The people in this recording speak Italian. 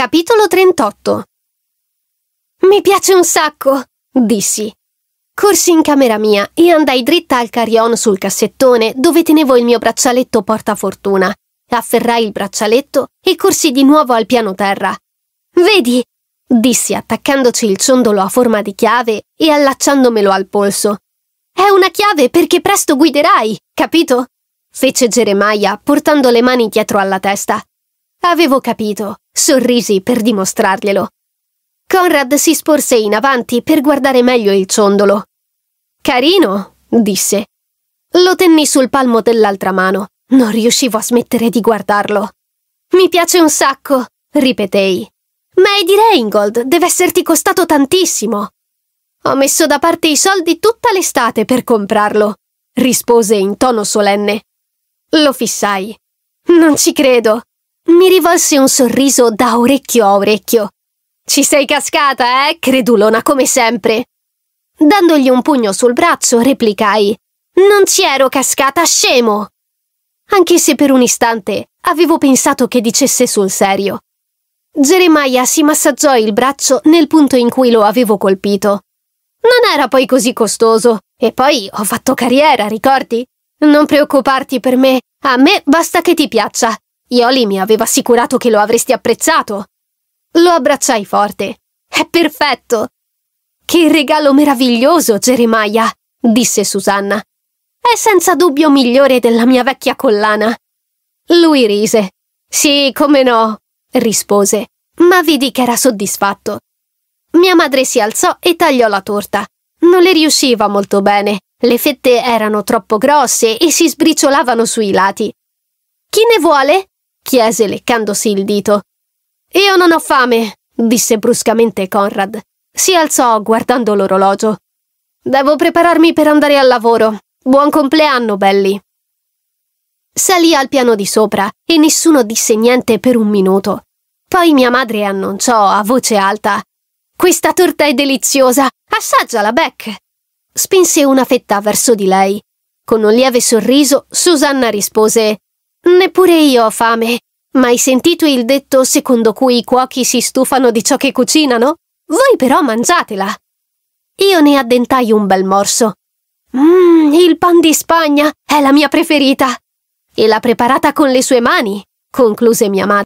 Capitolo 38 Mi piace un sacco, dissi. Corsi in camera mia e andai dritta al carion sul cassettone dove tenevo il mio braccialetto portafortuna. Afferrai il braccialetto e corsi di nuovo al piano terra. Vedi, dissi attaccandoci il ciondolo a forma di chiave e allacciandomelo al polso. È una chiave perché presto guiderai, capito? fece Geremia portando le mani dietro alla testa. Avevo capito, sorrisi per dimostrarglielo. Conrad si sporse in avanti per guardare meglio il ciondolo. Carino, disse. Lo tenni sul palmo dell'altra mano. Non riuscivo a smettere di guardarlo. Mi piace un sacco, ripetei. Ma è di Reingold, deve esserti costato tantissimo. Ho messo da parte i soldi tutta l'estate per comprarlo, rispose in tono solenne. Lo fissai. Non ci credo. Mi rivolse un sorriso da orecchio a orecchio. Ci sei cascata, eh, credulona, come sempre. Dandogli un pugno sul braccio, replicai. Non ci ero cascata, scemo! Anche se per un istante avevo pensato che dicesse sul serio. Jeremiah si massaggiò il braccio nel punto in cui lo avevo colpito. Non era poi così costoso. E poi ho fatto carriera, ricordi? Non preoccuparti per me. A me basta che ti piaccia. Ioli mi aveva assicurato che lo avresti apprezzato. Lo abbracciai forte. È perfetto! Che regalo meraviglioso, Jeremiah, disse Susanna. È senza dubbio migliore della mia vecchia collana. Lui rise. Sì, come no, rispose, ma vidi che era soddisfatto. Mia madre si alzò e tagliò la torta. Non le riusciva molto bene, le fette erano troppo grosse e si sbriciolavano sui lati. Chi ne vuole? chiese leccandosi il dito. Io non ho fame, disse bruscamente Conrad. Si alzò guardando l'orologio. Devo prepararmi per andare al lavoro. Buon compleanno, belli. Salì al piano di sopra e nessuno disse niente per un minuto. Poi mia madre annunciò a voce alta: Questa torta è deliziosa! Assaggiala, Beck! Spinse una fetta verso di lei. Con un lieve sorriso, Susanna rispose: Neppure io ho fame. Ma sentito il detto secondo cui i cuochi si stufano di ciò che cucinano? Voi però mangiatela. Io ne addentai un bel morso. Mmm, il pan di Spagna è la mia preferita. E l'ha preparata con le sue mani, concluse mia madre.